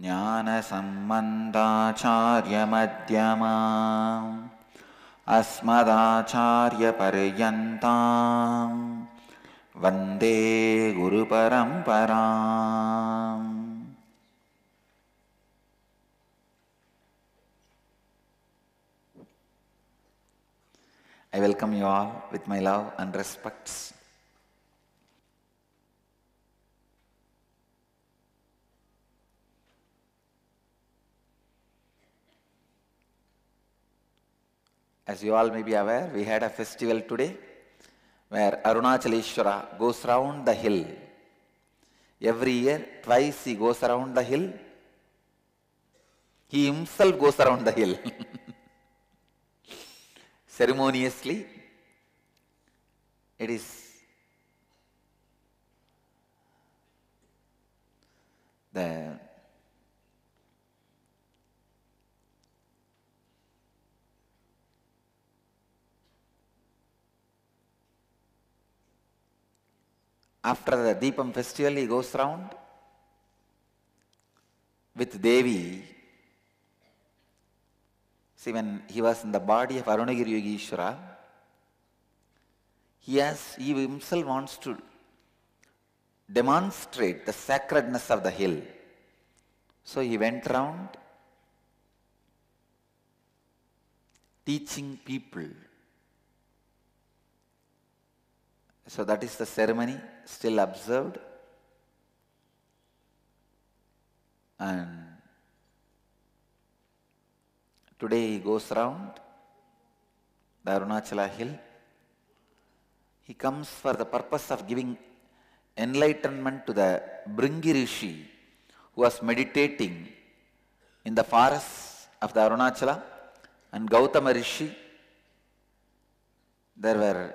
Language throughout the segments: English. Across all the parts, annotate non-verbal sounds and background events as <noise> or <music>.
ज्ञानसम्बन्धाचार्यमध्यमा अस्मदाचार्यन्ता वन्दे गुरुपरम्परा I welcome you all with my love respects As you all may be aware, we had a festival today where Arunachaleshwara goes round the hill. Every year, twice he goes around the hill. He himself goes around the hill. <laughs> Ceremoniously, it is the after the Deepam festival, he goes round with Devi. See, when he was in the body of Arunagiri Yogeshwara, he, has, he himself wants to demonstrate the sacredness of the hill. So he went round teaching people So that is the ceremony still observed. And today he goes round the Arunachala hill. He comes for the purpose of giving enlightenment to the Bringi Rishi who was meditating in the forests of the Arunachala and Gautama Rishi. There were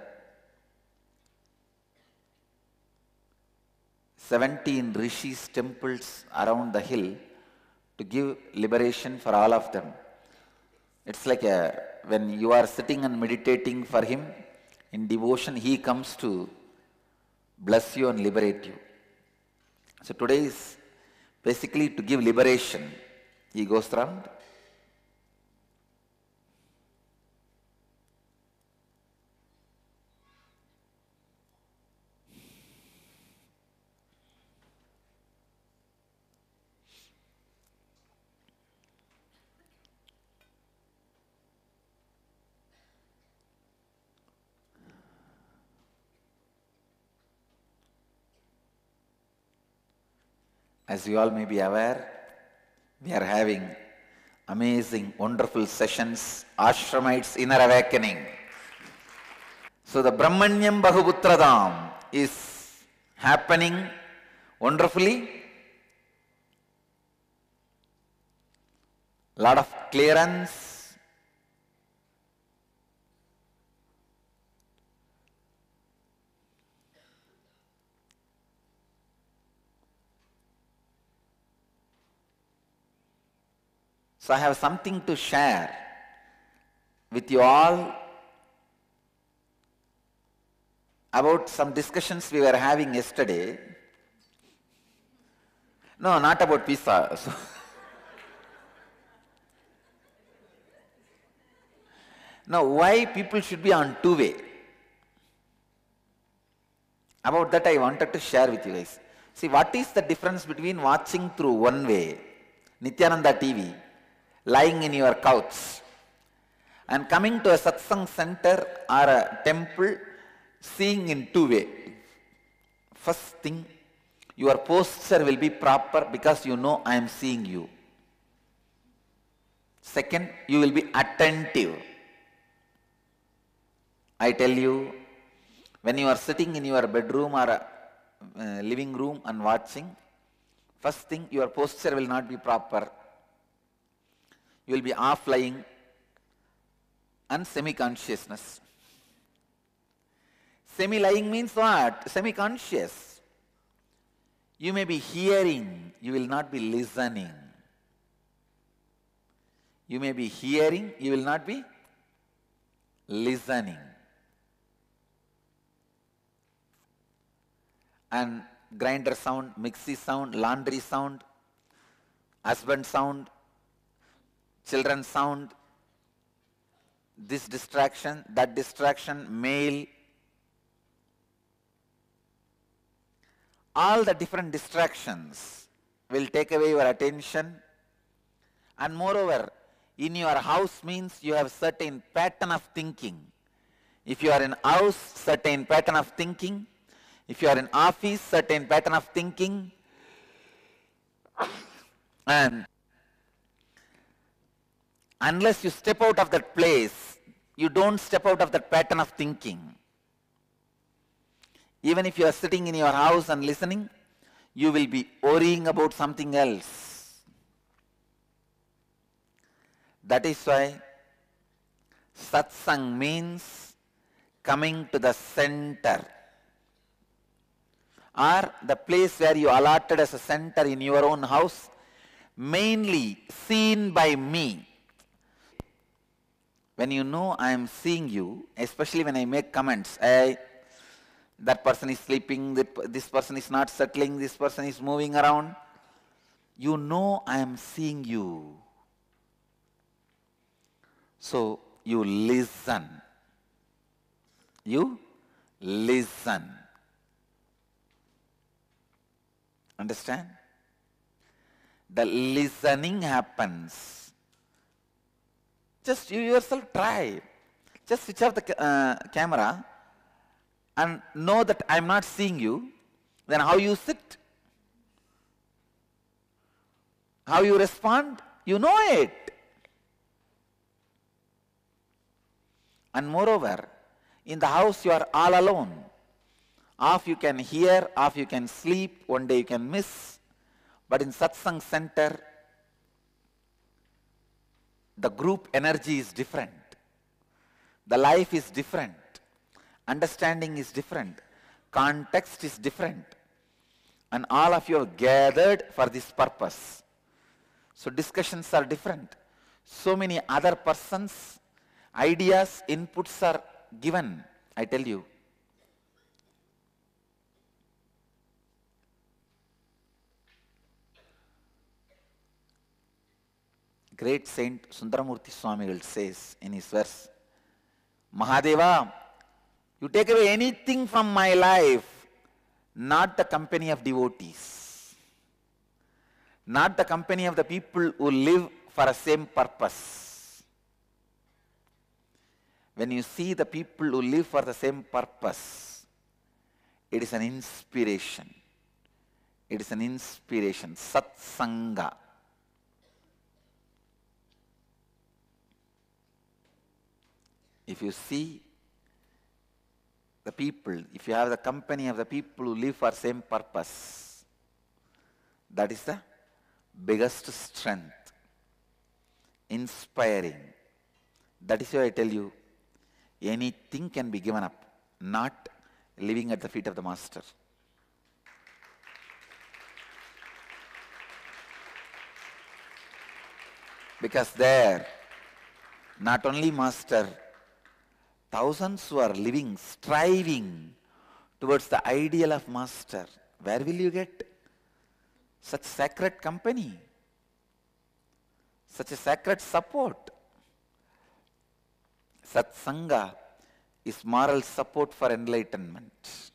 17 rishis temples around the hill to give liberation for all of them. It's like a, when you are sitting and meditating for him, in devotion he comes to bless you and liberate you. So today is basically to give liberation. He goes around As you all may be aware, we are having amazing, wonderful sessions, Ashramites Inner Awakening. So the Brahmanyam Bahuputradam is happening wonderfully. Lot of clearance, So I have something to share with you all about some discussions we were having yesterday. No, not about pizza. So <laughs> now, why people should be on two way? About that, I wanted to share with you guys. See, what is the difference between watching through one way, Nityananda TV, lying in your couch. And coming to a satsang center or a temple, seeing in two way. First thing, your posture will be proper because you know I am seeing you. Second, you will be attentive. I tell you, when you are sitting in your bedroom or a, uh, living room and watching, first thing, your posture will not be proper you will be half lying, and semi-consciousness. Semi-lying means what? Semi-conscious. You may be hearing, you will not be listening. You may be hearing, you will not be listening. And grinder sound, mixie sound, laundry sound, husband sound, children sound, this distraction, that distraction, mail, all the different distractions will take away your attention and moreover in your house means you have certain pattern of thinking if you are in house certain pattern of thinking if you are in office certain pattern of thinking and unless you step out of that place, you don't step out of that pattern of thinking. Even if you are sitting in your house and listening, you will be worrying about something else. That is why satsang means coming to the center or the place where you allotted as a center in your own house, mainly seen by me when you know I am seeing you, especially when I make comments, I, that person is sleeping, this person is not settling, this person is moving around, you know I am seeing you. So you listen. You listen. Understand? The listening happens just you yourself try. Just switch off the uh, camera and know that I'm not seeing you. Then how you sit, how you respond, you know it. And moreover, in the house you are all alone. Half you can hear, half you can sleep, one day you can miss. But in satsang center, the group energy is different. The life is different. Understanding is different. Context is different. And all of you are gathered for this purpose. So discussions are different. So many other persons, ideas, inputs are given, I tell you. great saint Sundaramurti Swamigal says in his verse, Mahadeva, you take away anything from my life, not the company of devotees, not the company of the people who live for the same purpose. When you see the people who live for the same purpose, it is an inspiration. It is an inspiration. Satsanga. If you see the people, if you have the company of the people who live for same purpose, that is the biggest strength. Inspiring. That is why I tell you, anything can be given up, not living at the feet of the master. Because there, not only master, Thousands who are living, striving towards the ideal of master. Where will you get such sacred company? Such a sacred support? Satsanga is moral support for enlightenment.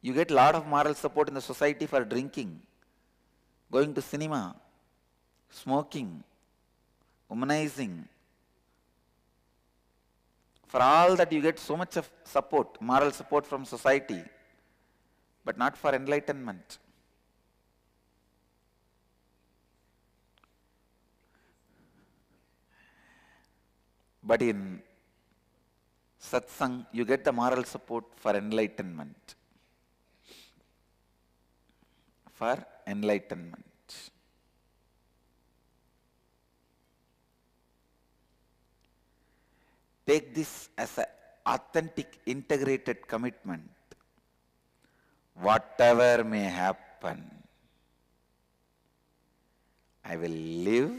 You get a lot of moral support in the society for drinking, going to cinema, smoking, womanizing, for all that you get so much of support, moral support from society, but not for enlightenment. But in satsang, you get the moral support for enlightenment. For enlightenment. take this as an authentic integrated commitment. Whatever may happen, I will live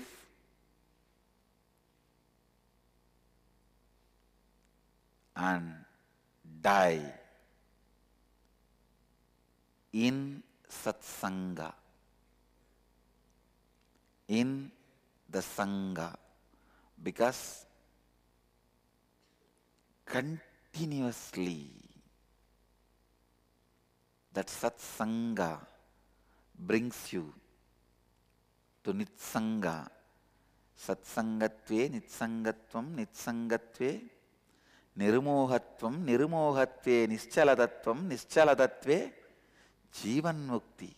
and die in satsanga, in the sangha, because continuously that satsanga brings you to nitsanga सत्संगत्वे नित्संगत्वम नित्संगत्वे निर्मोहत्वम निर्मोहत्वे निश्चलतत्वम निश्चलतत्वे जीवन मुक्ति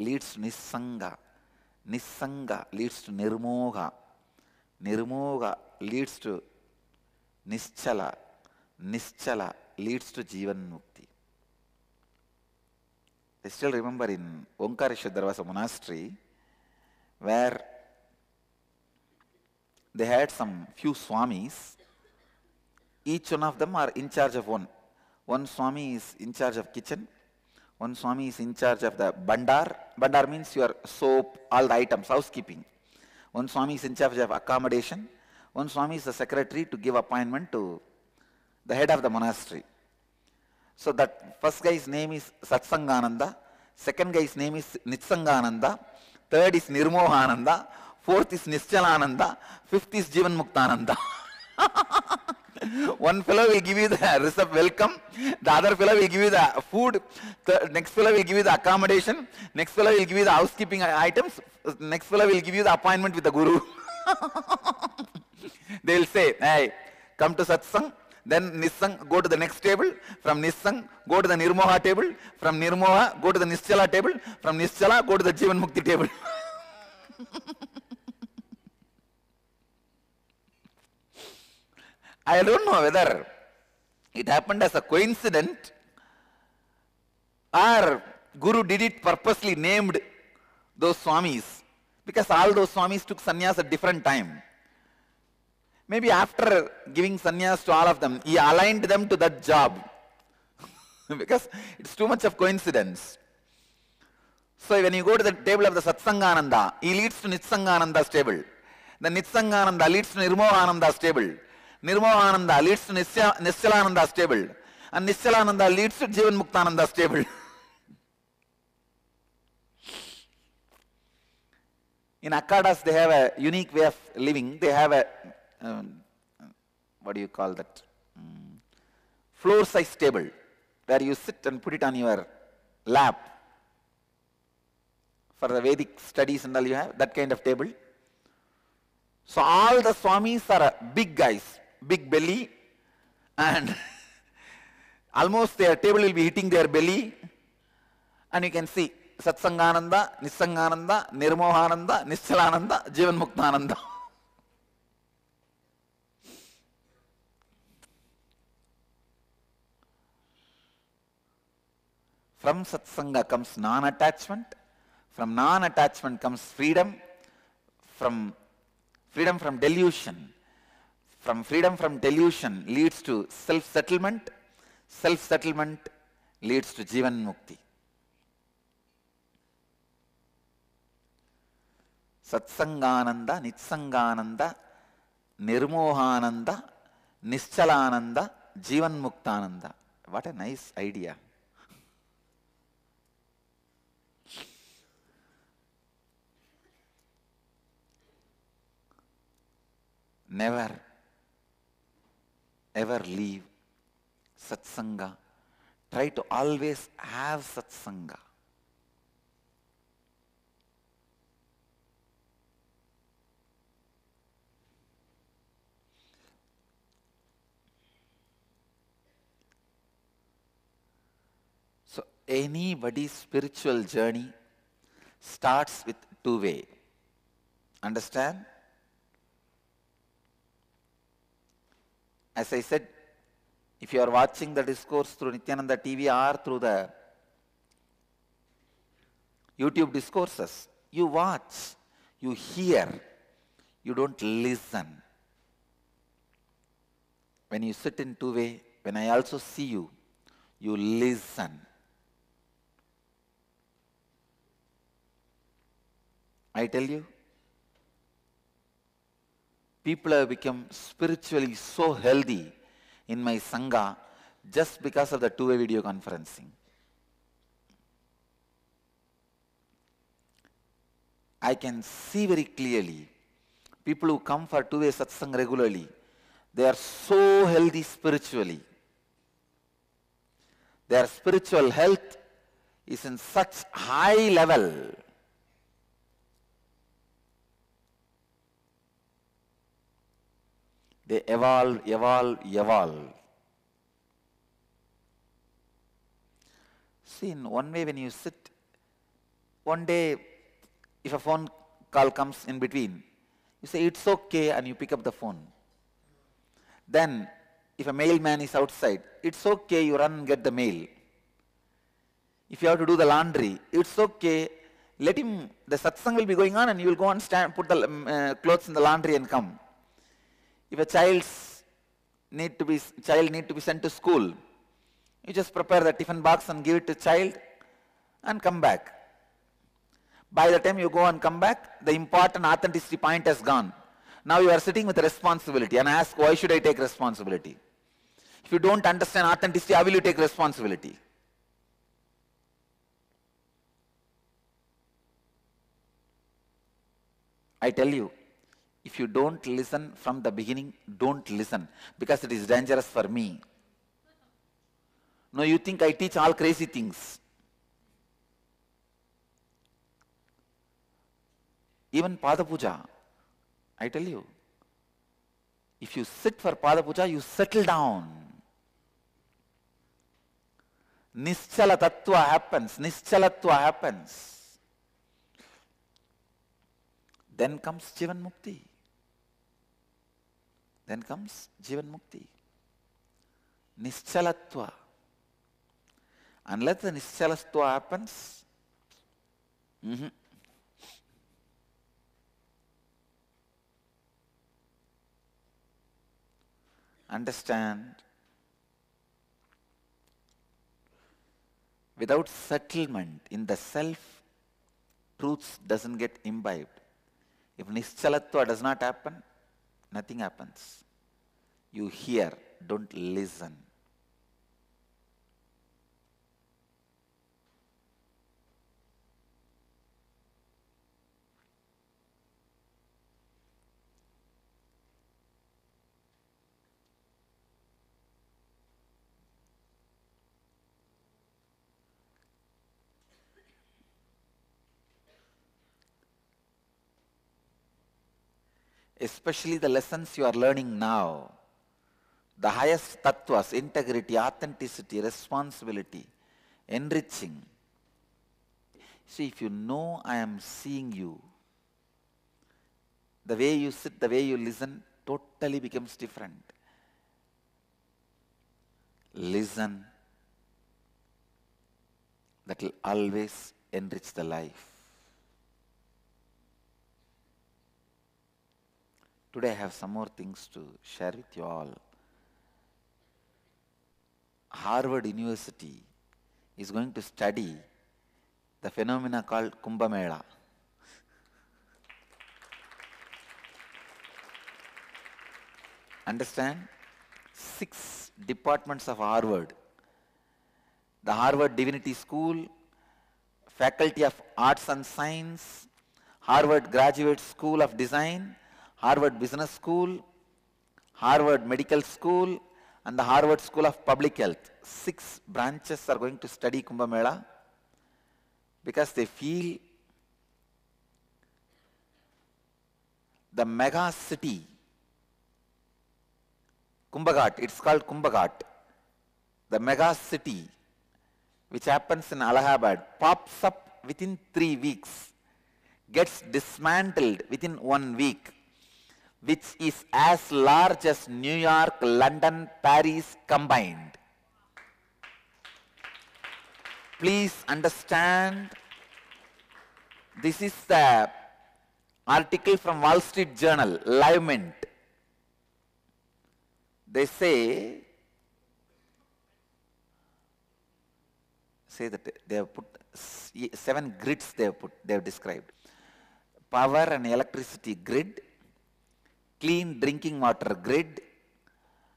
leads निस्संगा निसंग लीड्स टू निर्मोह निर्मोह लीड्स टू निश्चल निश्चल लीड्स टू जीवन मुक्ति स्टिल रिमेंबर इन ओंकारेश्वर दरवास monastery where they had some few swamis each one of them are in charge of one one swami is in charge of kitchen One Swami is in charge of the bandar. Bandar means your soap, all the items, housekeeping. One Swami is in charge of accommodation. One Swami is the secretary to give appointment to the head of the monastery. So that first guy's name is Satsangananda. Second guy's name is Nitsangananda. Third is Nirmohananda. Fourth is Nischalananda. Fifth is Jivan Muktananda. one fellow will give you the reception welcome, the other fellow will give you the food, the next fellow will give you the accommodation, next fellow will give you the housekeeping items, next fellow will give you the appointment with the guru. they will say, hey, come to satsang, then Nissang, go to the next table. From Nissang, go to the Nirmoha table. From Nirmoha, go to the Nischala table. From Nischala, go to the Jivan Mukti table. I don't know whether it happened as a coincidence or Guru did it purposely named those Swamis because all those Swamis took sannyas at different time. Maybe after giving sannyas to all of them, he aligned them to that job <laughs> because it's too much of coincidence. So when you go to the table of the Satsangananda, he leads to Nitsangananda's table. The Nitsangananda leads to Nirmohananda's table. Nirmohananda leads to Nisya, Nisyalananda stable. And Nisyalananda leads to Jivan Muktananda stable. In Akkadas, they have a unique way of living. They have a, um, what do you call that? Mm, floor size table where you sit and put it on your lap. For the Vedic studies and all you have, that kind of table. So all the Swamis are big guys. big belly and almost their table will be hitting their belly and you can see Satsangananda, nissangananda Nirmohananda, Nischalananda, Jivanmuktananda. From Satsanga comes non-attachment, from non-attachment comes freedom, from freedom from delusion, from freedom from delusion leads to self settlement self settlement leads to jivan mukti nitsangananda nirmohananda Nirmohananda Nishchalananda Jivanmuktananda what a nice idea never ever leave satsanga. Try to always have satsanga. So anybody's spiritual journey starts with two way. Understand? As I said, if you are watching the discourse through Nityananda TV or through the YouTube discourses, you watch, you hear, you don't listen. When you sit in two-way, when I also see you, you listen. I tell you, people have become spiritually so healthy in my Sangha just because of the two-way video conferencing. I can see very clearly people who come for two-way satsang regularly, they are so healthy spiritually. Their spiritual health is in such high level They evolve, evolve, evolve. See, in one way, when you sit, one day, if a phone call comes in between, you say, it's okay, and you pick up the phone. Then, if a mailman is outside, it's okay, you run and get the mail. If you have to do the laundry, it's okay, let him, the satsang will be going on and you will go and stand, put the mm, uh, clothes in the laundry and come. If a child's need to be, child need to be sent to school, you just prepare the tiffin box and give it to child and come back. By the time you go and come back, the important authenticity point has gone. Now you are sitting with responsibility and I ask, why should I take responsibility? If you don't understand authenticity, how will you take responsibility? I tell you, if you don't listen from the beginning, don't listen because it is dangerous for me. No, you think I teach all crazy things. Even padapuja, I tell you, if you sit for padapuja, you settle down. Nischala Tattva happens, Nischalatva happens. Then comes Jivan Mukti. Then comes Jivan Mukti. Nischalatva. Unless the Nischalatva happens, mm-hmm. understand without settlement in the self truths doesn't get imbibed if nischalatva does not happen nothing happens. You hear, don't listen. especially the lessons you are learning now, the highest tattvas, integrity, authenticity, responsibility, enriching. See, if you know I am seeing you, the way you sit, the way you listen, totally becomes different. Listen. That will always enrich the life. Today I have some more things to share with you all. Harvard University is going to study the phenomena called Kumbh Mela. Understand? Six departments of Harvard. The Harvard Divinity School, Faculty of Arts and Science, Harvard Graduate School of Design, Harvard Business School, Harvard Medical School, and the Harvard School of Public Health. Six branches are going to study Kumbh Mela because they feel the mega city, Kumbhagat, it's called Kumbhagat, the mega city which happens in Allahabad pops up within three weeks, gets dismantled within one week which is as large as New York, London, Paris combined. Please understand, this is the article from Wall Street Journal, Live Mint. They say, say that they have put seven grids they have put, they have described. Power and electricity grid, clean drinking water grid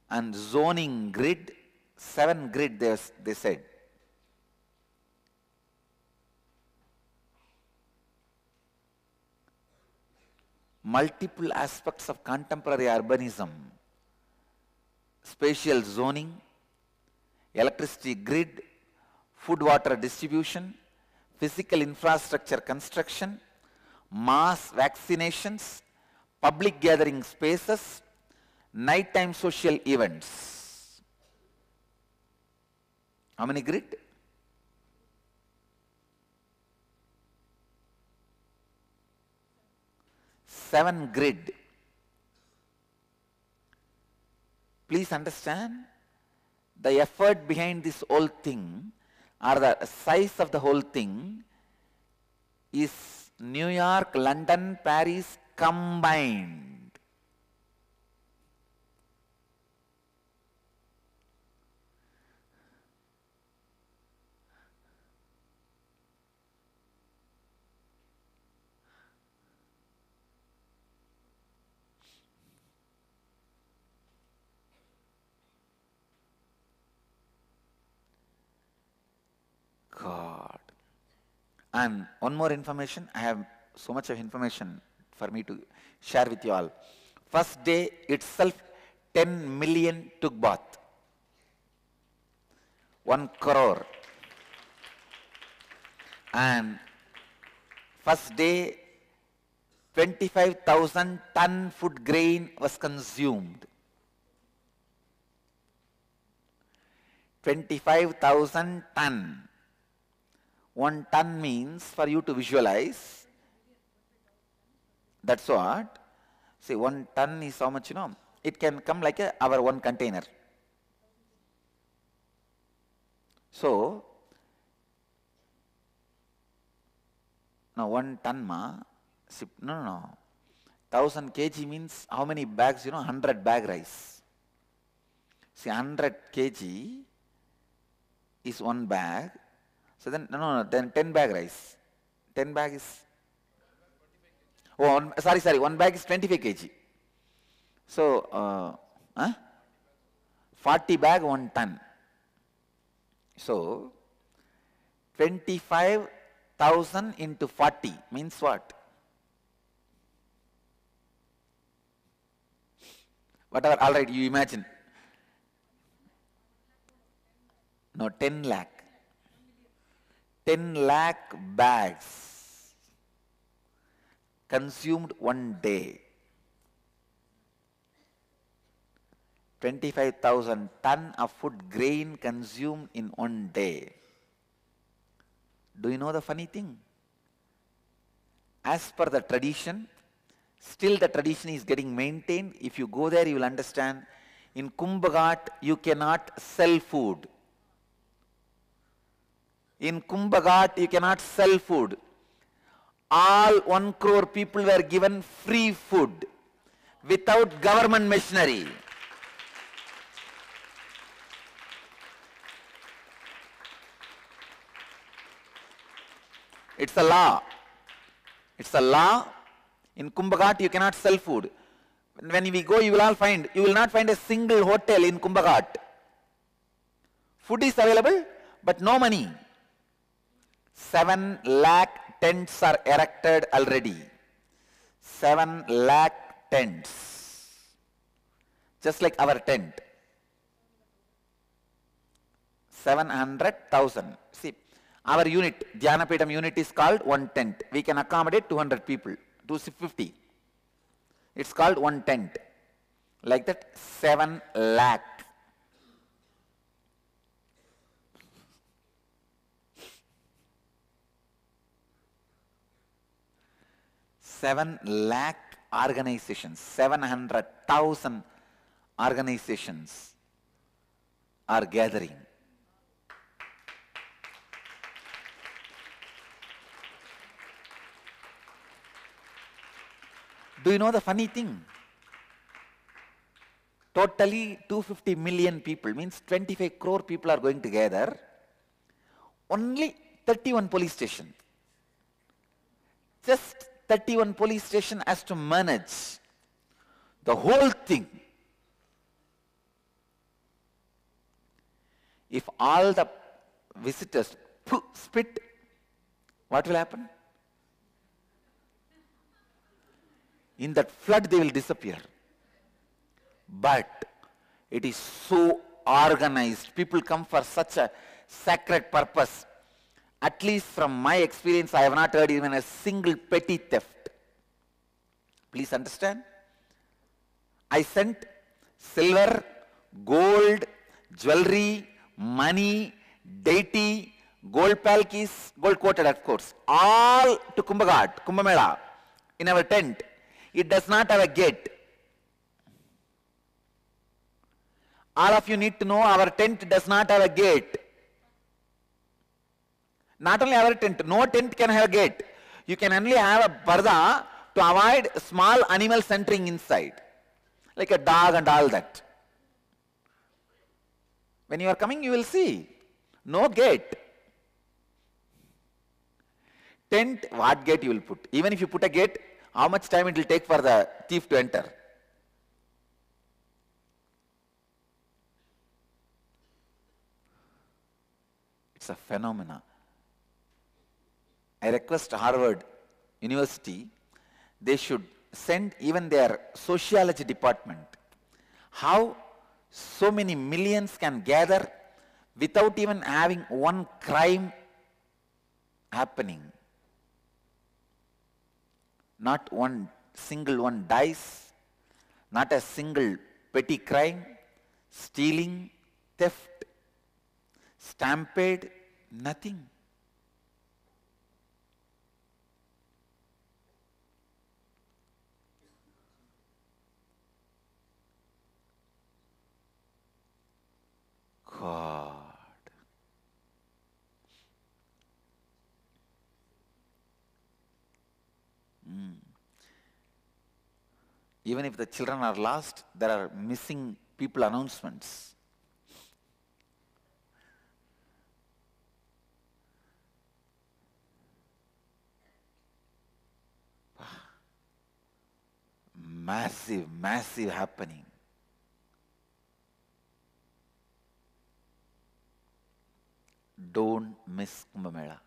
and zoning grid, seven grid they, they said. Multiple aspects of contemporary urbanism, spatial zoning, electricity grid, food water distribution, physical infrastructure construction, mass vaccinations, public gathering spaces, nighttime social events. How many grid? Seven grid. Please understand the effort behind this whole thing or the size of the whole thing is New York, London, Paris, combined. God. And one more information, I have so much of information for me to share with you all. First day itself, 10 million took bath. 1 crore. And first day, 25,000 ton food grain was consumed. 25,000 ton. One ton means, for you to visualize, that's what, see one ton is how much you know? It can come like a, our one container. So, now one ton ma, no, no, no. 1000 kg means how many bags, you know, 100 bag rice. See, 100 kg is one bag. So then, no, no, no, then 10 bag rice. 10 bag is sorry, sorry, one bag is 25 kg. So, uh, huh? 40 bag, 1 ton. So, 25,000 into 40 means what? Whatever, all right, you imagine. No, 10 lakh. 10 lakh bags consumed one day. 25,000 ton of food grain consumed in one day. Do you know the funny thing? As per the tradition, still the tradition is getting maintained. If you go there, you will understand. In Kumbhagat, you cannot sell food. In Kumbhagat, you cannot sell food all 1 crore people were given free food without government machinery. It's a law. It's a law. In Kumbhagat, you cannot sell food. When we go, you will all find, you will not find a single hotel in Kumbhagat. Food is available, but no money. 7 lakh tents are erected already. 7 lakh tents. Just like our tent. 700,000. See, our unit, Dhyanapetam unit is called one tent. We can accommodate 200 people, 250. It's called one tent. Like that, 7 lakh. 7 lakh organizations, 700,000 organizations are gathering. Do you know the funny thing? Totally 250 million people, means 25 crore people are going together. Only 31 police stations. Just 31 police station has to manage the whole thing. If all the visitors spit, what will happen? In that flood, they will disappear. But it is so organized. People come for such a sacred purpose at least from my experience, I have not heard even a single petty theft. Please understand. I sent silver, gold, jewelry, money, deity, gold palkis, gold coated of course, all to Kumbhagat, Kumbhamela, in our tent. It does not have a gate. All of you need to know our tent does not have a gate. Not only our tent, no tent can have a gate. You can only have a parda to avoid small animals entering inside, like a dog and all that. When you are coming, you will see. No gate. Tent, what gate you will put? Even if you put a gate, how much time it will take for the thief to enter? It's a phenomena. I request Harvard University, they should send even their sociology department how so many millions can gather without even having one crime happening. Not one single one dies, not a single petty crime, stealing, theft, stampede, nothing. God. Mm. Even if the children are lost, there are missing people announcements. massive, massive happening. don't miss Kumbh Mela.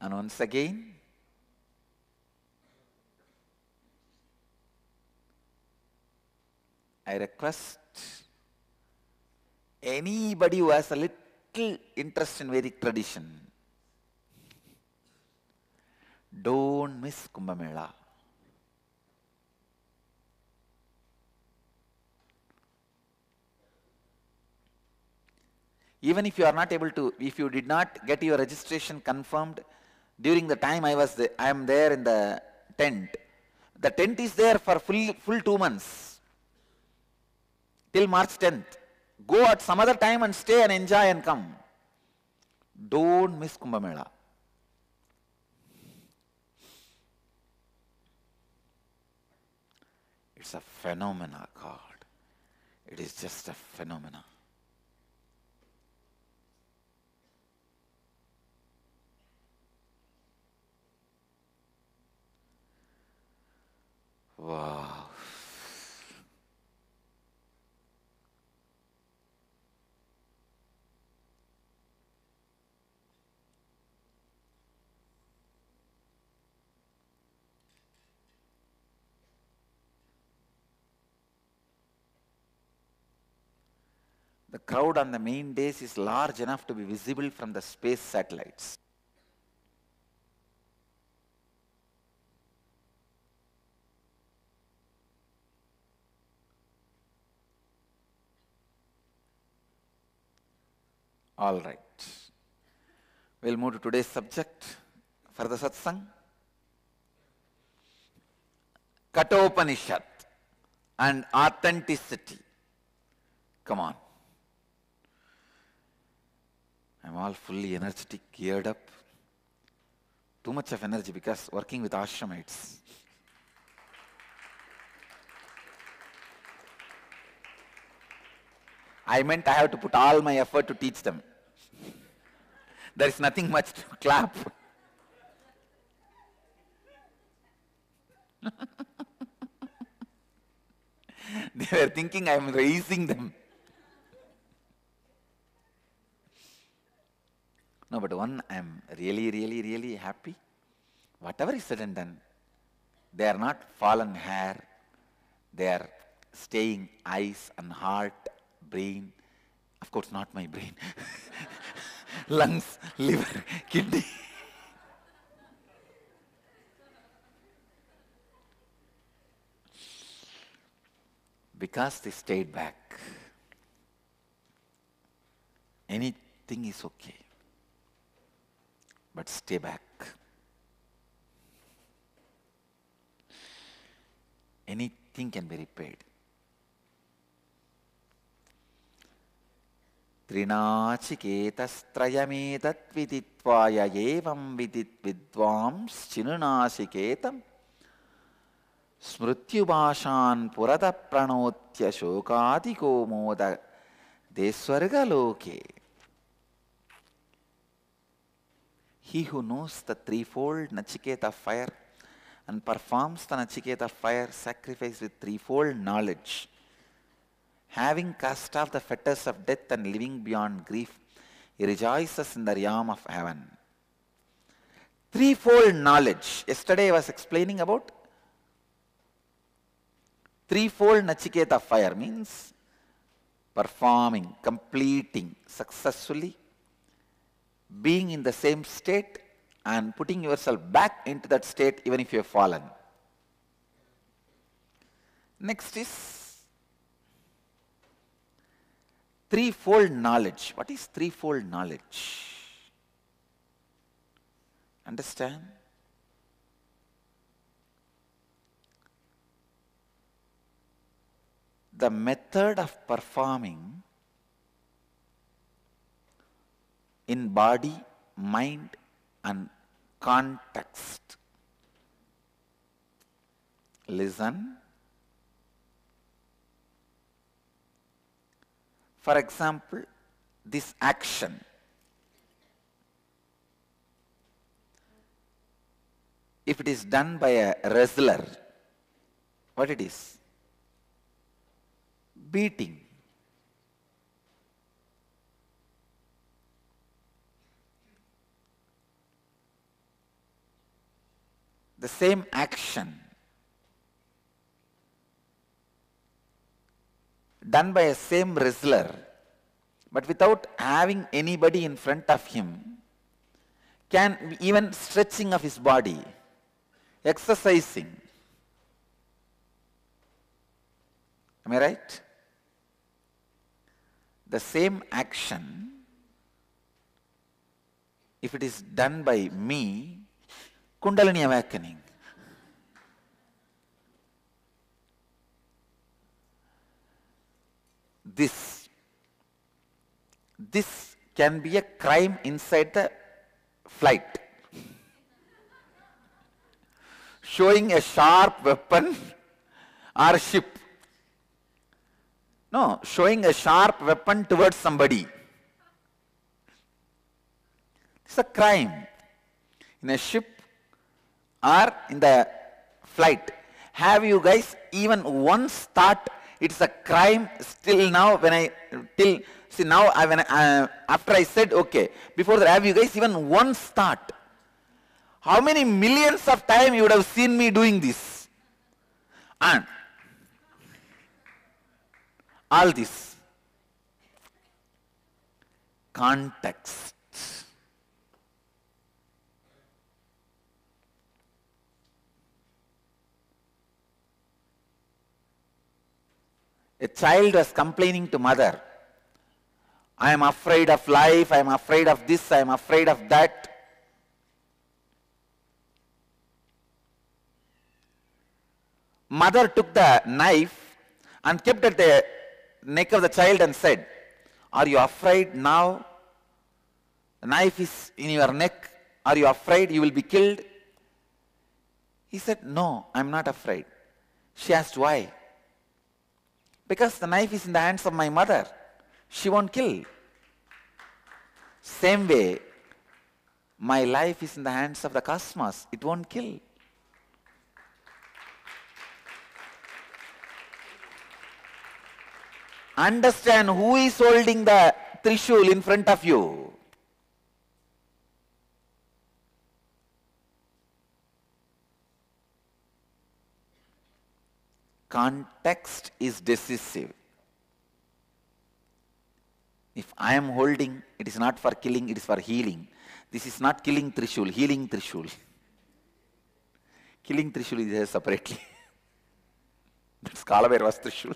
And once again, I request anybody who has a little interest in Vedic tradition, don't miss Kumbh Mela. even if you are not able to, if you did not get your registration confirmed during the time I was there, I am there in the tent. The tent is there for full, full two months till March 10th. Go at some other time and stay and enjoy and come. Don't miss Kumbh Mela. It's a phenomena called. It is just a phenomena. Wow. The crowd on the main days is large enough to be visible from the space satellites. All right. We'll move to today's subject for the satsang. Katopanishad and authenticity. Come on. I'm all fully energetic, geared up. Too much of energy because working with ashramites. I meant I have to put all my effort to teach them. there is nothing much to clap. <laughs> they were thinking I am raising them. No, but one, I am really, really, really happy. Whatever is said and done, they are not fallen hair. They are staying eyes and heart brain, of course, not my brain, <laughs> lungs, liver, kidney. <laughs> because they stayed back, anything is okay. But stay back. Anything can be repaired. त्रिनाचिकेतस्त्रयमेतद्विदित्वाय viditvidvams विदिद्विद्वांश्चिनुनाशिकेतं स्मृत्युभाषान् पुरतः प्रणोत्य शोकादिकोमोद देस्वर्गलोके He who knows the threefold Nachiketa fire and performs the Nachiketa fire sacrifice with threefold knowledge Having cast off the fetters of death and living beyond grief, he rejoices in the realm of heaven. Threefold knowledge. Yesterday I was explaining about threefold Nachiketa fire means performing, completing successfully, being in the same state and putting yourself back into that state even if you have fallen. Next is threefold knowledge. What is threefold knowledge? Understand? The method of performing in body, mind, and context. Listen For example, this action. If it is done by a wrestler, what it is? Beating. The same action done by a same wrestler, but without having anybody in front of him, can even stretching of his body, exercising. Am I right? The same action, if it is done by me, Kundalini awakening. this. This can be a crime inside the flight. Showing a sharp weapon or ship. No, showing a sharp weapon towards somebody. It's a crime. In a ship or in the flight. Have you guys even once thought it's a crime still now when I, till, see now I, when I, uh, after I said, okay, before that have you guys even one thought, how many millions of time you would have seen me doing this? And all this context A child was complaining to mother, I am afraid of life, I am afraid of this, I am afraid of that. Mother took the knife and kept at the neck of the child and said, Are you afraid now? The knife is in your neck. Are you afraid you will be killed? He said, No, I'm not afraid. She asked, Why? Because the knife is in the hands of my mother. She won't kill. Same way, my life is in the hands of the cosmos. It won't kill. Understand who is holding the trishul in front of you. context is decisive. If I am holding, it is not for killing, it is for healing. This is not killing Trishul, healing Trishul. <laughs> Killing Trishul is there separately. <laughs> That's Kalavera was Trishul.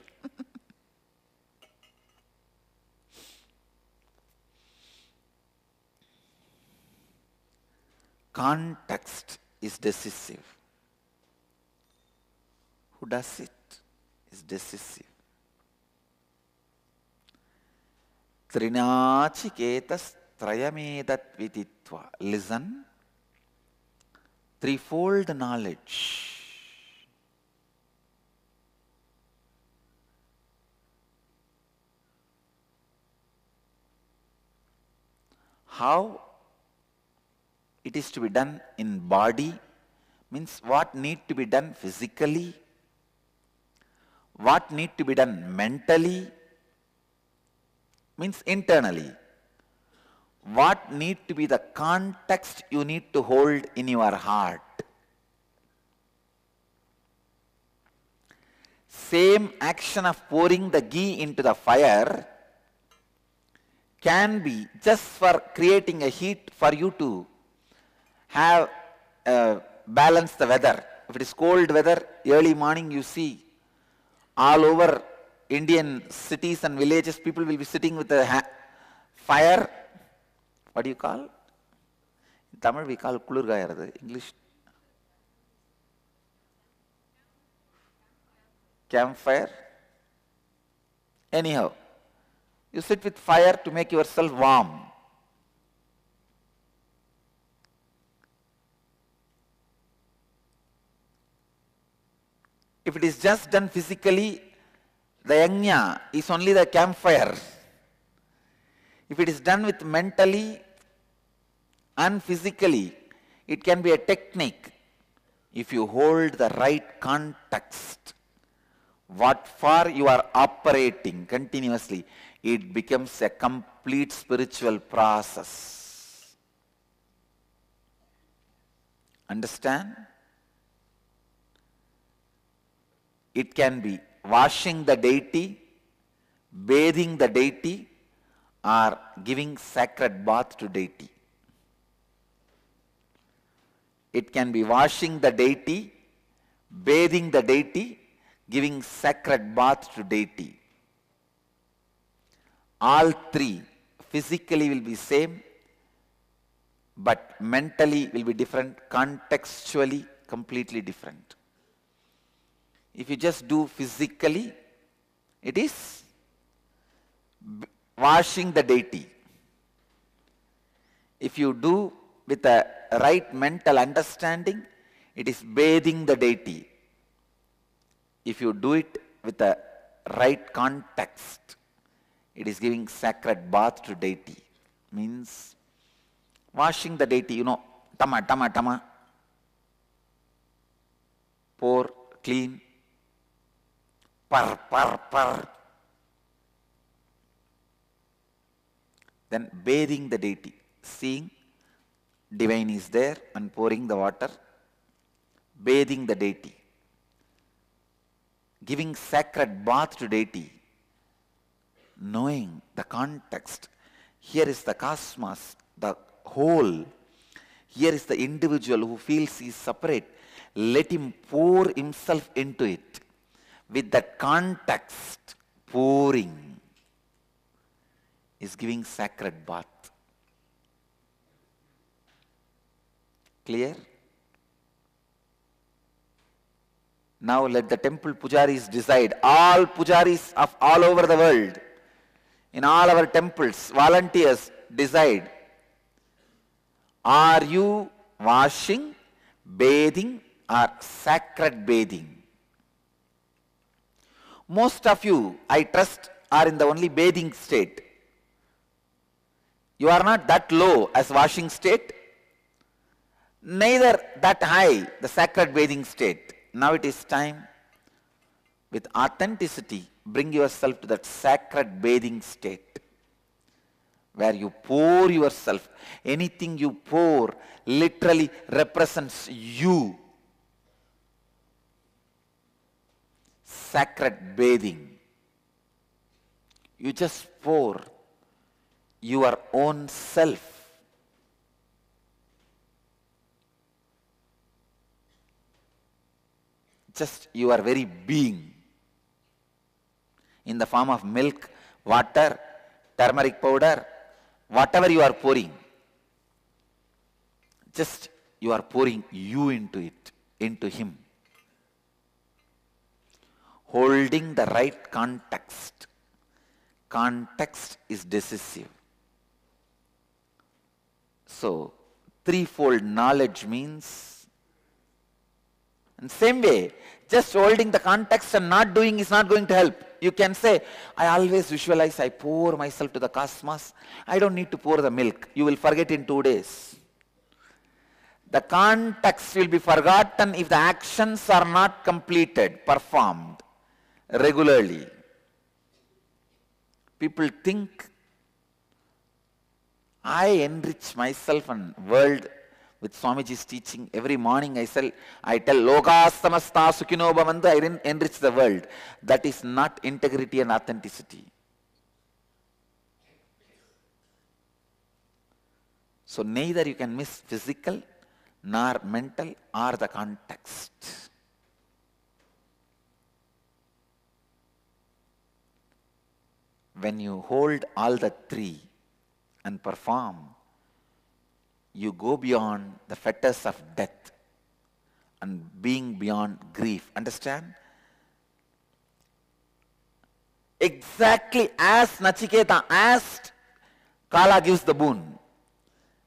<laughs> Context is decisive. Who does it? is decisive. Trinachiketas trayamedat viditva. Listen. Threefold knowledge. How it is to be done in body means what need to be done physically what need to be done mentally means internally. What need to be the context you need to hold in your heart. Same action of pouring the ghee into the fire can be just for creating a heat for you to have uh, balance the weather. If it is cold weather, early morning you see all over Indian cities and villages, people will be sitting with a fire. What do you call? In Tamil we call kulurgayarathu. English campfire. Anyhow, you sit with fire to make yourself warm. If it is just done physically, the yajna is only the campfire. If it is done with mentally and physically, it can be a technique if you hold the right context. What for you are operating continuously, it becomes a complete spiritual process. Understand? It can be washing the deity, bathing the deity, or giving sacred bath to deity. It can be washing the deity, bathing the deity, giving sacred bath to deity. All three physically will be same, but mentally will be different, contextually completely different. If you just do physically, it is washing the deity. If you do with a right mental understanding, it is bathing the deity. If you do it with a right context, it is giving sacred bath to deity. Means washing the deity, you know, tama, tama, tama. Pour, clean, par, par, par. Then bathing the deity, seeing divine is there and pouring the water, bathing the deity, giving sacred bath to deity, knowing the context. Here is the cosmos, the whole. Here is the individual who feels he is separate. Let him pour himself into it with that context, pouring is giving sacred bath. Clear? Now let the temple pujaris decide. All pujaris of all over the world, in all our temples, volunteers decide. Are you washing, bathing or sacred bathing? Most of you, I trust, are in the only bathing state. You are not that low as washing state, neither that high, the sacred bathing state. Now it is time, with authenticity, bring yourself to that sacred bathing state where you pour yourself. Anything you pour literally represents you. sacred bathing. You just pour your own self just your very being in the form of milk, water, turmeric powder, whatever you are pouring. Just you are pouring you into it, into him holding the right context. Context is decisive. So, threefold knowledge means, and same way, just holding the context and not doing is not going to help. You can say, I always visualize, I pour myself to the cosmos. I don't need to pour the milk. You will forget in two days. The context will be forgotten if the actions are not completed, performed regularly. People think I enrich myself and world with Swamiji's teaching. Every morning I, tell, I tell Lokasamasta sukino Bhavantu, I enrich the world. That is not integrity and authenticity. So neither you can miss physical nor mental or the context. when you hold all the three and perform, you go beyond the fetters of death and being beyond grief. Understand? Exactly as Nachiketa asked, Kala gives the boon.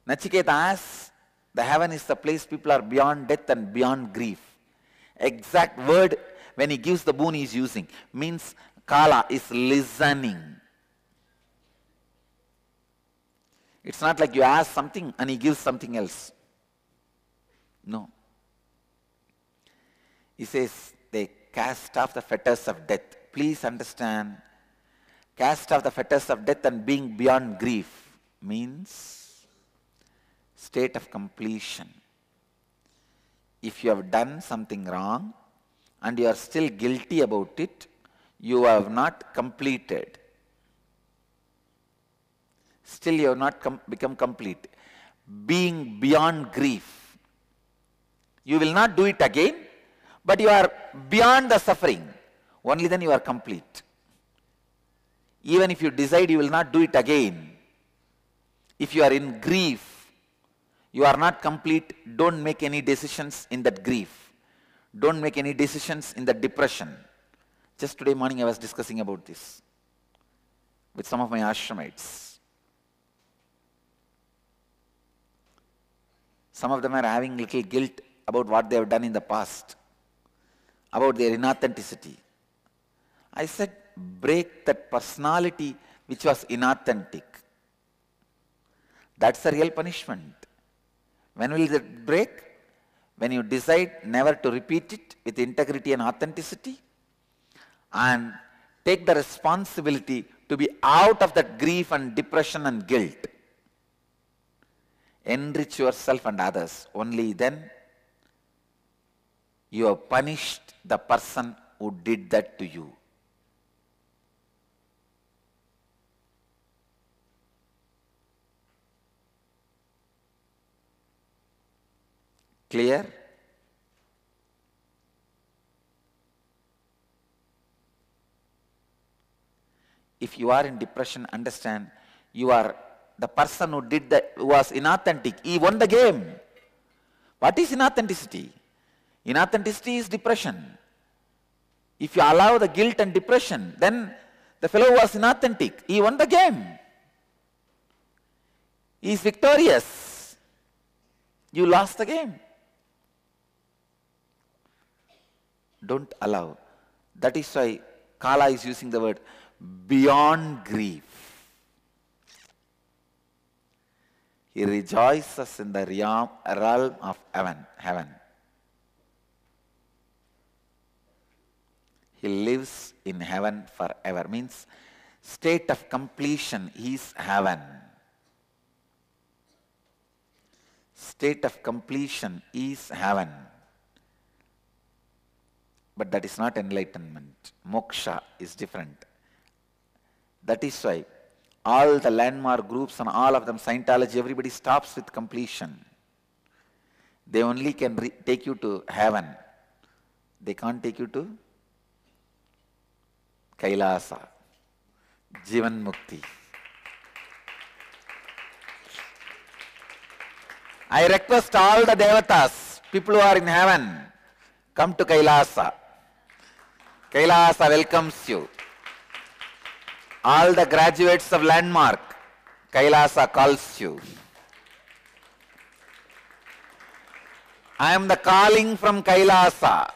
Nachiketa asks, the heaven is the place people are beyond death and beyond grief. Exact word when he gives the boon he is using means Kala is listening. It's not like you ask something and he gives something else. No. He says, they cast off the fetters of death. Please understand, cast off the fetters of death and being beyond grief means state of completion. If you have done something wrong and you are still guilty about it, you have not completed still you have not com become complete. Being beyond grief. You will not do it again, but you are beyond the suffering. Only then you are complete. Even if you decide you will not do it again, if you are in grief, you are not complete, don't make any decisions in that grief. Don't make any decisions in that depression. Just today morning I was discussing about this with some of my ashramites. Some of them are having little guilt about what they have done in the past, about their inauthenticity. I said, break that personality which was inauthentic. That's the real punishment. When will it break? When you decide never to repeat it with integrity and authenticity and take the responsibility to be out of that grief and depression and guilt enrich yourself and others. Only then you have punished the person who did that to you. Clear? If you are in depression, understand you are the person who did that was inauthentic. He won the game. What is inauthenticity? Inauthenticity is depression. If you allow the guilt and depression, then the fellow was inauthentic. He won the game. He is victorious. You lost the game. Don't allow. That is why Kala is using the word beyond grief. He rejoices in the realm of heaven. heaven. He lives in heaven forever. Means state of completion is heaven. State of completion is heaven. But that is not enlightenment. Moksha is different. That is why all the landmark groups and all of them, Scientology, everybody stops with completion. They only can take you to heaven. They can't take you to Kailasa, Jivan Mukti. I request all the devatas, people who are in heaven, come to Kailasa. Kailasa welcomes you. All the graduates of Landmark, Kailasa calls you. I am the calling from Kailasa.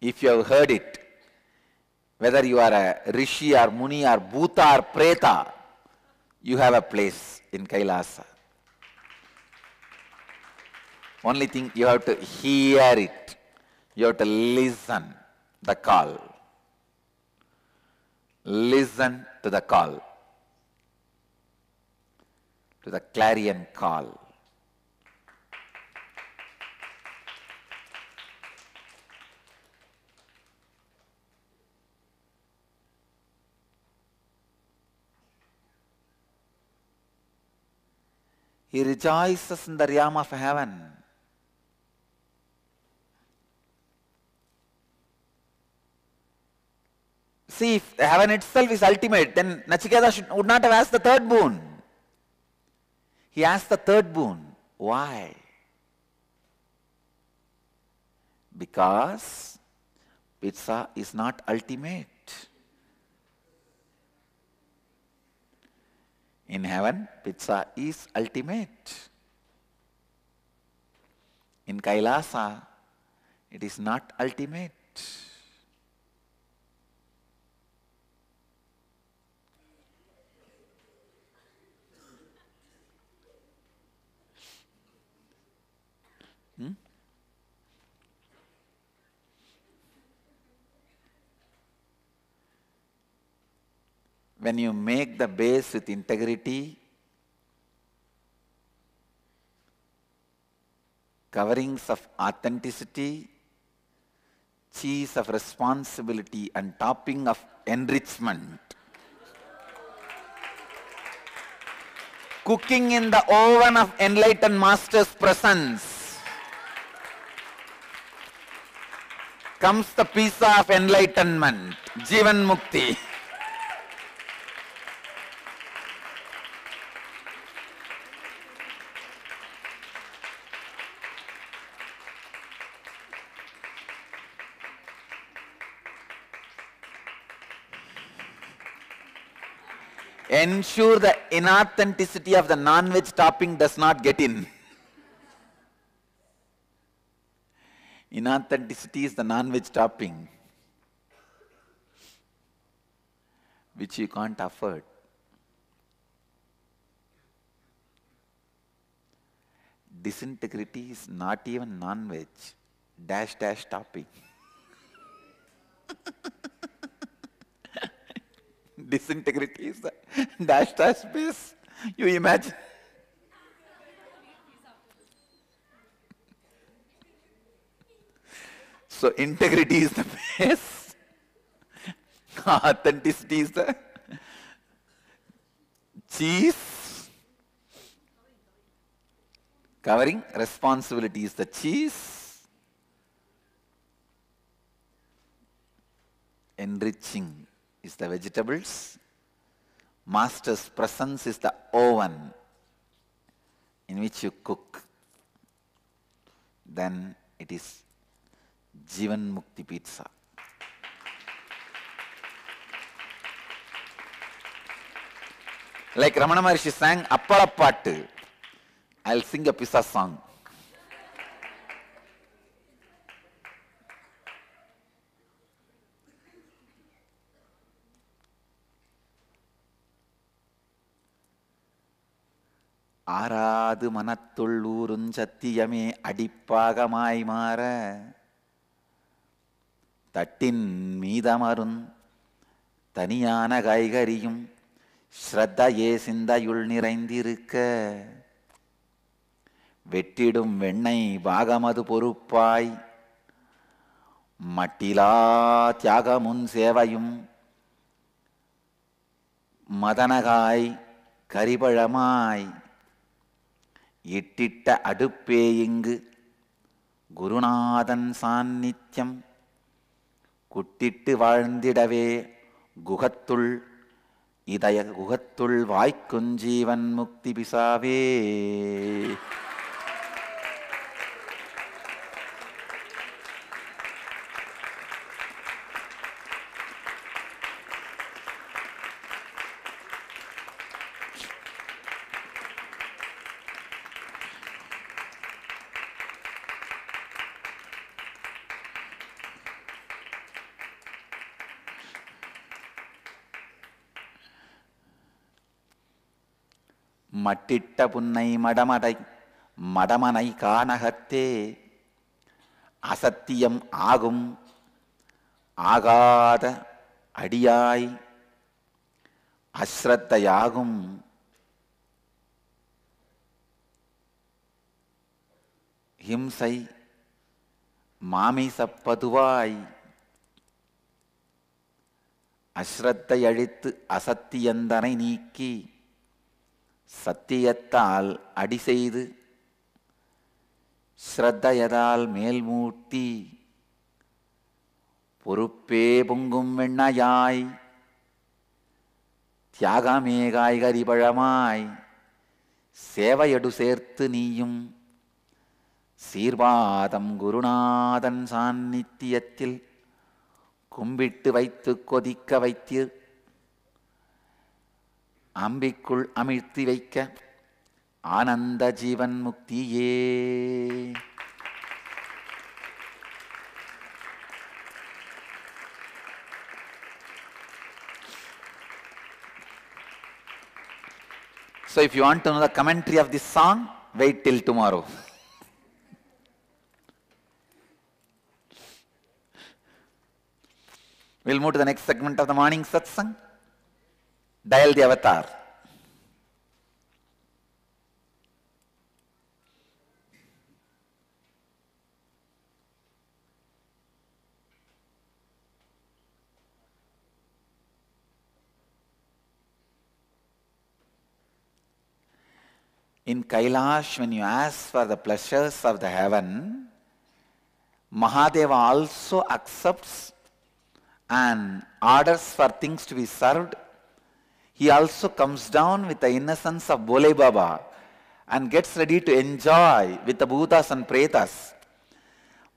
If you have heard it, whether you are a rishi or muni or bhuta or preta, you have a place in Kailasa. Only thing you have to hear it. You have to listen the call. Listen to the call. To the clarion call. He rejoices in the realm of heaven. See, if heaven itself is ultimate, then Nachiketa should, would not have asked the third boon. He asked the third boon. Why? Because pizza is not ultimate. In heaven, pizza is ultimate. In Kailasa, it is not ultimate. when you make the base with integrity, coverings of authenticity, cheese of responsibility and topping of enrichment. Cooking in the oven of enlightened master's presence comes the pizza of enlightenment, Jivan Mukti. <laughs> Ensure the inauthenticity of the non-veg topping does not get in. inauthenticity is the non-veg topping which you can't afford. Disintegrity is not even non-veg, dash dash topping. <laughs> disintegrity is the dash dash space. You imagine? So integrity is the base. Authenticity is the cheese. Covering responsibility is the cheese. Enriching is the vegetables. Master's presence is the oven in which you cook. Then it is Jivan Mukti Pizza. like Ramana Maharishi sang Appalapattu. I'll sing a pizza song. ஆறாது மனத்துள் ஊரும் சத்தியமே அடிப்பாகமாய் மாற தட்டின் மீதமரும் தனியான கைகரியும் ஸ்ரத்தையே சிந்தையுள் நிறைந்திருக்க வெட்டிடும் வெண்ணை பாகமது பொறுப்பாய் மட்டிலா தியாகமுன் சேவையும் மதனகாய் கரிபழமாய் இட்டிட்ட அடுப்பே இங்கு குருநாதன் சாநித்தியம் குட்டிட்டு வாழ்ந்திடவே குகத்துள் இதய குகத்துள் வாய்க்குஞ்சீவன் முக்தி பிசாவே மட்டிட்ட புன்னை மடமடை மடமனை கானகத்தே அசத்தியம் ஆகும் ஆகாத அடியாய் அஸ்ரத்தையாகும் ஹிம்சை மாமிசப்பதுவாய் அஸ்ரத்தை அழித்து அசத்தியந்தனை நீக்கி சத்தியத்தால் அடி செய்து ஸ்ரத்தையதால் மேல்மூர்த்தி பொறுப்பே பொங்கும் வெண்ணையாய் தியாகமே பழமாய் சேவையடு சேர்த்து நீயும் சீர்வாதம் குருநாதன் சாநித்தியத்தில் கும்பிட்டு வைத்து கொதிக்க வைத்தீர் அம்பிக்குள் அமிழ்த்தி வைக்க ஆனந்த ஜீவன் முக்தியே So if you want to know the commentary of this song, wait till tomorrow. we'll move to the next segment of the morning satsang. dial the avatar. In Kailash, when you ask for the pleasures of the heaven, Mahadeva also accepts and orders for things to be served he also comes down with the innocence of Bole Baba and gets ready to enjoy with the Bhutas and Pretas.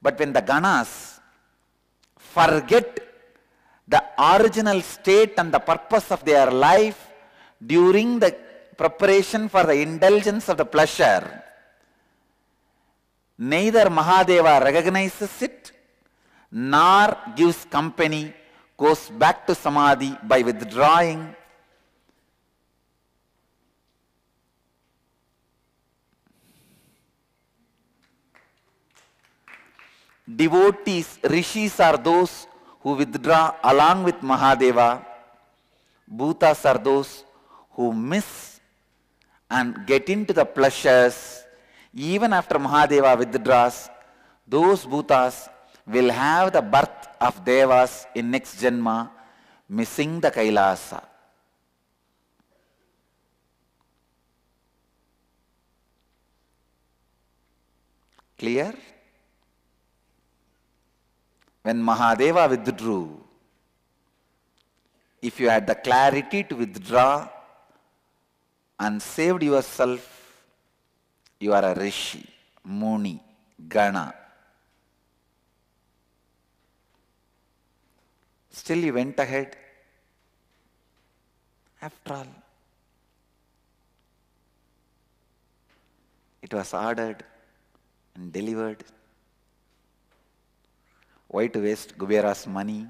But when the Ganas forget the original state and the purpose of their life during the preparation for the indulgence of the pleasure, neither Mahadeva recognizes it nor gives company, goes back to Samadhi by withdrawing Devotees, rishis are those who withdraw along with Mahadeva. Bhutas are those who miss and get into the pleasures. Even after Mahadeva withdraws, those Bhutas will have the birth of Devas in next Janma, missing the Kailasa. Clear? When Mahadeva withdrew, if you had the clarity to withdraw and saved yourself, you are a rishi, muni, gana. Still you went ahead. After all, it was ordered and delivered. Why to waste Gubera's money?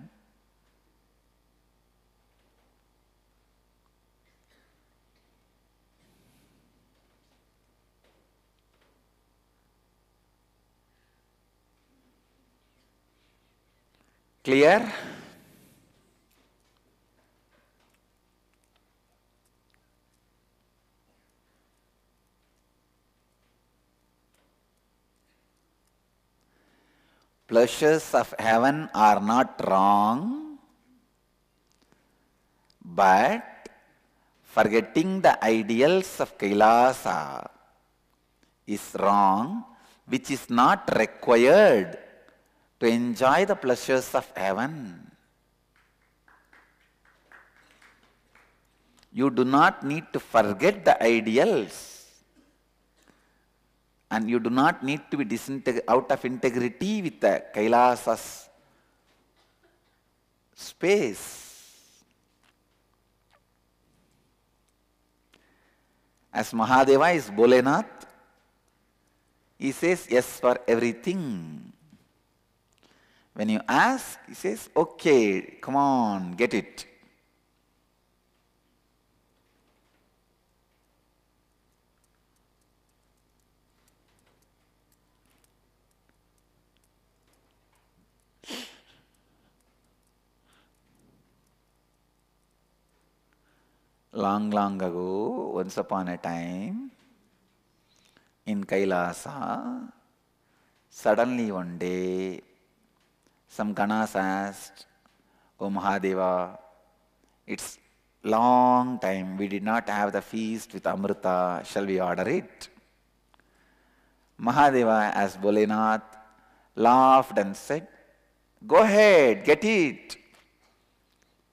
Clear? pleasures of heaven are not wrong, but forgetting the ideals of Kailasa is wrong, which is not required to enjoy the pleasures of heaven. You do not need to forget the ideals. And you do not need to be out of integrity with the Kailasa's space. As Mahadeva is Bolenath, he says yes for everything. When you ask, he says, okay, come on, get it. long, long ago, once upon a time, in Kailasa, suddenly one day, some Ganas asked, O Mahadeva, it's long time we did not have the feast with Amrita, shall we order it? Mahadeva, as Bolenath, laughed and said, Go ahead, get it.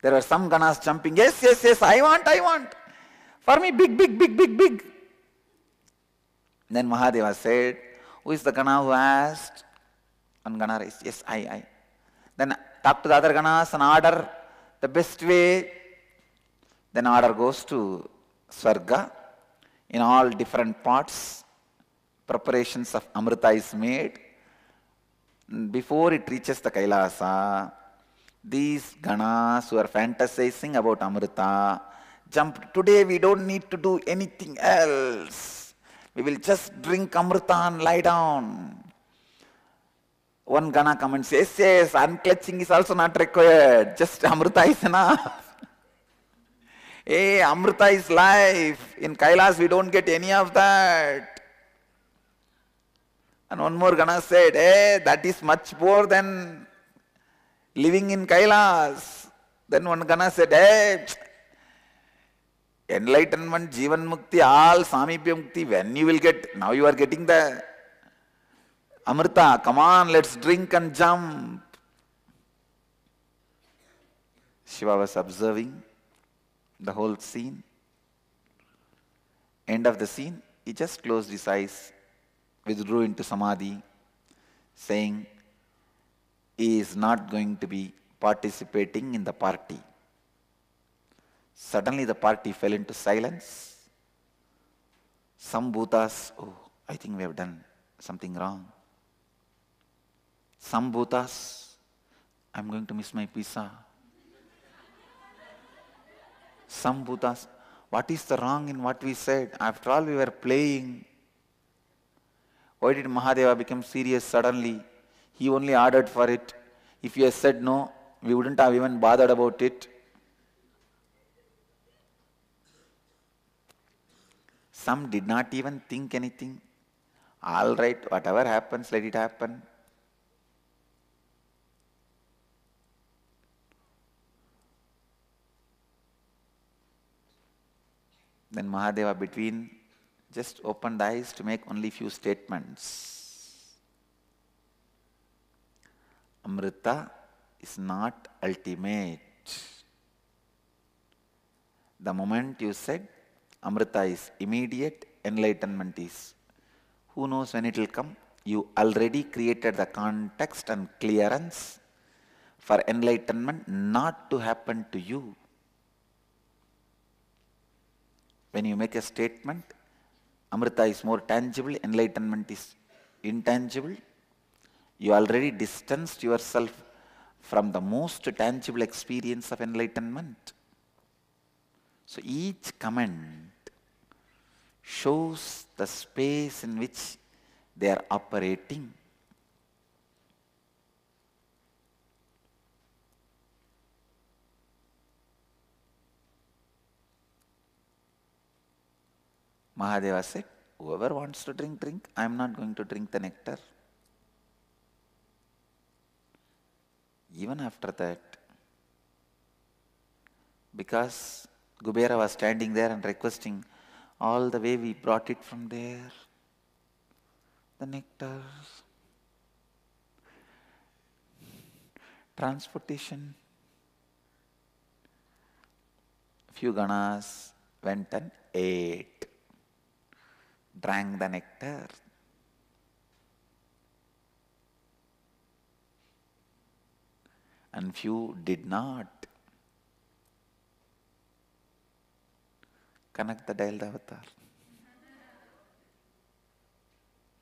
There were some ganas jumping, yes, yes, yes, I want, I want. For me, big, big, big, big, big. Then Mahadeva said, who is the gana who asked? And gana raised, yes, I, I. Then talk to the other ganas and order the best way. Then order goes to Swarga in all different parts. Preparations of Amrita is made. Before it reaches the Kailasa, These ganas who are fantasizing about Amrita jump Today we don't need to do anything else. We will just drink Amrita and lie down. One Gana comments, yes, yes, unclutching is also not required. Just Amrita is enough. hey, Amrita is life. In Kailas we don't get any of that. And one more Gana said, Hey, that is much more than living in Kailas. Then one Gana said, hey, enlightenment, Jivan Mukti, all Samipya Mukti, when you will get, now you are getting the Amrita, come on, let's drink and jump. Shiva was observing the whole scene. End of the scene, he just closed his eyes, withdrew into samadhi, saying, he is not going to be participating in the party. Suddenly the party fell into silence. Some bhutas, oh, I think we have done something wrong. Some bhutas, I'm going to miss my pizza. Some bhutas, what is the wrong in what we said? After all, we were playing. Why did Mahadeva become serious suddenly? He only ordered for it. If he has said no, we wouldn't have even bothered about it. Some did not even think anything. All right, whatever happens, let it happen. Then Mahadeva between just opened eyes to make only few statements. Amrita is not ultimate. The moment you said Amrita is immediate, enlightenment is. Who knows when it will come? You already created the context and clearance for enlightenment not to happen to you. When you make a statement, Amrita is more tangible, enlightenment is intangible, you already distanced yourself from the most tangible experience of enlightenment. So each comment shows the space in which they are operating. Mahadeva said, whoever wants to drink, drink. I am not going to drink the nectar. even after that, because Gubera was standing there and requesting, all the way we brought it from there, the nectar, transportation. A few ganas went and ate, drank the nectar, and few did not. Connect the dial avatar.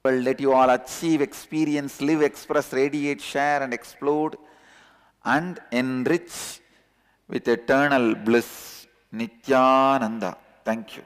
Well, let you all achieve, experience, live, express, radiate, share and explode and enrich with eternal bliss. Nityananda. Thank you.